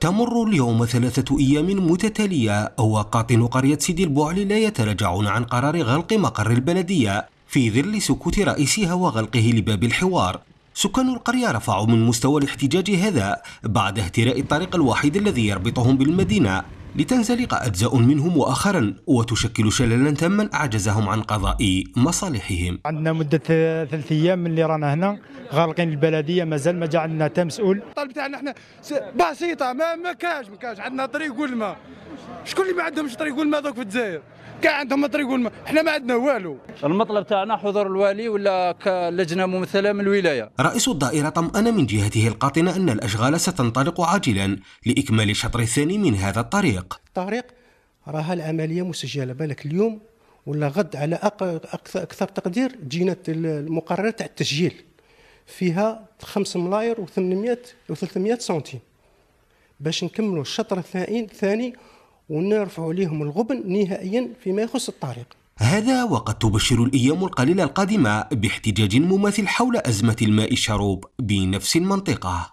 تمر اليوم ثلاثة أيام متتالية وقاطن قرية سيدي البعل لا يتراجعون عن قرار غلق مقر البلدية في ظل سكوت رئيسها وغلقه لباب الحوار سكان القرية رفعوا من مستوى الاحتجاج هذا بعد اهتراء الطريق الوحيد الذي يربطهم بالمدينة لتنزلق أجزاء منهم مؤخرا وتشكل شللا تاما أعجزهم عن قضاء مصالحهم عندنا مدة ثلاث أيام من اللي رانا هنا غالقين البلدية مازال ما جا عندنا تا مسؤول الطلب تاعنا احنا بسيطة ما ما كاش ما كاش عندنا طريق والماء شكون اللي ما عندهمش طريق والماء دوك في الجزائر كاع عندهم طريق والماء احنا ما عندنا والو المطلب تاعنا حضور الوالي ولا كلجنه ممثله من الولايه رئيس الدائره طمأن من جهته القاطنه ان الاشغال ستنطلق عاجلا لاكمال الشطر الثاني من هذا الطريق الطريق الطريق راها العمليه مسجله بالك اليوم ولا غد على اكثر اكثر تقدير جينا المقرر تاع التسجيل فيها 5 ملاير و800 و300 سنتيم باش نكملوا الشطر الثاني ونرفعوا ليهم الغبن نهائيا فيما يخص الطريق هذا وقد تبشر الأيام القليلة القادمة باحتجاج مماثل حول أزمة الماء الشروب بنفس المنطقة